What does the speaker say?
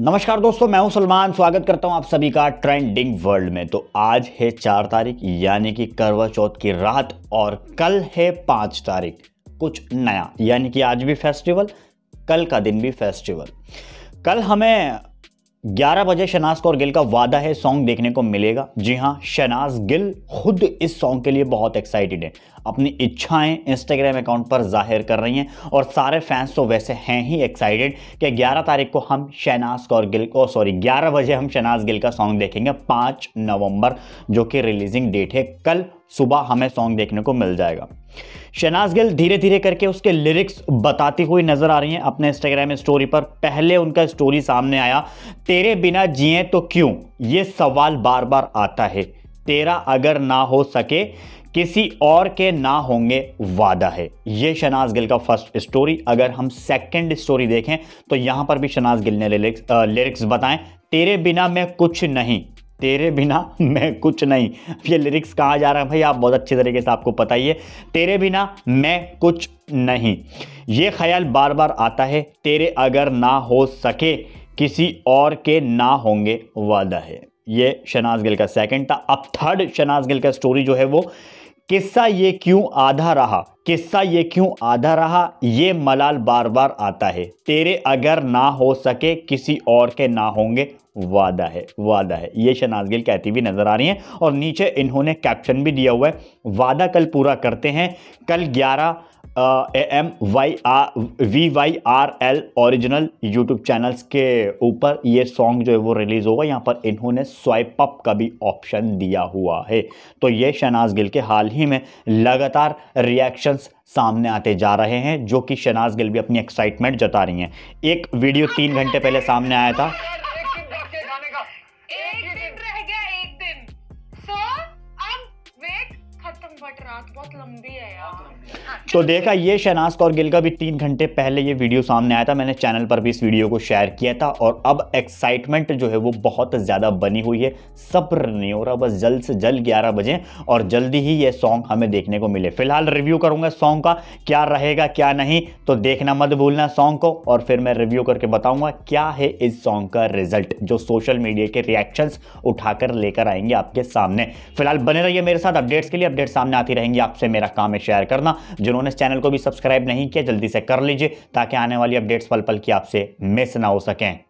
नमस्कार दोस्तों मैं हूं सलमान स्वागत करता हूं आप सभी का ट्रेंडिंग वर्ल्ड में तो आज है चार तारीख यानी कि करवा चौथ की रात और कल है पाँच तारीख कुछ नया यानी कि आज भी फेस्टिवल कल का दिन भी फेस्टिवल कल हमें 11 बजे शनाज कौर गिल का वादा है सॉन्ग देखने को मिलेगा जी हाँ शनाज गिल खुद इस सॉन्ग के लिए बहुत एक्साइटेड है अपनी इच्छाएं इंस्टाग्राम अकाउंट पर जाहिर कर रही हैं और सारे फैंस तो वैसे हैं ही एक्साइटेड कि 11 तारीख को हम शहनाज कौर गिल को सॉरी 11 बजे हम शहनाज गिल का सॉन्ग देखेंगे 5 नवंबर जो कि रिलीजिंग डेट है कल सुबह हमें सॉन्ग देखने को मिल जाएगा शहनाज गिल धीरे धीरे करके उसके लिरिक्स बताती हुई नज़र आ रही हैं अपने इंस्टाग्राम स्टोरी पर पहले उनका स्टोरी सामने आया तेरे बिना जिए तो क्यों ये सवाल बार बार आता है तेरा अगर ना हो सके किसी और के ना होंगे वादा है ये शनाज गिल का फर्स्ट स्टोरी अगर हम सेकंड स्टोरी देखें तो यहां पर भी शनाज गिल ने लिरिक्स लिरिक्स बताएं तेरे बिना मैं कुछ नहीं तेरे बिना मैं कुछ नहीं ये लिरिक्स कहाँ जा रहा है भाई आप बहुत अच्छे तरीके से आपको पता ही है तेरे बिना मैं कुछ नहीं ये ख्याल बार बार आता है तेरे अगर ना हो सके किसी और के ना होंगे वादा है ये शनाज गिल का सेकंड था अब थर्ड शनाज गिल का स्टोरी जो है वो किस्सा ये क्यों आधा रहा किस्सा ये क्यों आधा रहा ये मलाल बार बार आता है तेरे अगर ना हो सके किसी और के ना होंगे वादा है वादा है ये शनाज गिल कहती हुई नज़र आ रही हैं और नीचे इन्होंने कैप्शन भी दिया हुआ है वादा कल पूरा करते हैं कल ग्यारह A M Y R V Y R L original YouTube channels के ऊपर ये सॉन्ग जो है वो रिलीज़ होगा यहाँ पर इन्होंने स्वाइप अप का भी ऑप्शन दिया हुआ है तो ये शहनाज गिल के हाल ही में लगातार रिएक्शंस सामने आते जा रहे हैं जो कि शहनाज गिल भी अपनी एक्साइटमेंट जता रही हैं एक वीडियो तीन घंटे पहले सामने आया था हाँ, तो देखा ये शहनाज कौर गिल का भी तीन घंटे पहले ये वीडियो सामने आया था मैंने चैनल पर भी इस वीडियो को शेयर किया था और अब एक्साइटमेंट जो है वो बहुत ज़्यादा बनी हुई है सब्र नहीं हो रहा बस जल्द से जल्द ग्यारह बजे और जल्दी ही ये सॉन्ग हमें देखने को मिले फिलहाल रिव्यू करूँगा सॉन्ग का क्या रहेगा क्या नहीं तो देखना मत भूलना सॉन्ग को और फिर मैं रिव्यू करके बताऊँगा क्या है इस सॉन्ग का रिजल्ट जो सोशल मीडिया के रिएक्शंस उठाकर लेकर आएंगे आपके सामने फिलहाल बने रहिए मेरे साथ अपडेट्स के लिए अपडेट सामने आते साथ ही रहेंगे आपसे मेरा काम है शेयर करना जिन्होंने इस चैनल को भी सब्सक्राइब नहीं किया जल्दी से कर लीजिए ताकि आने वाली अपडेट्स पल पल की आपसे मिस ना हो सकें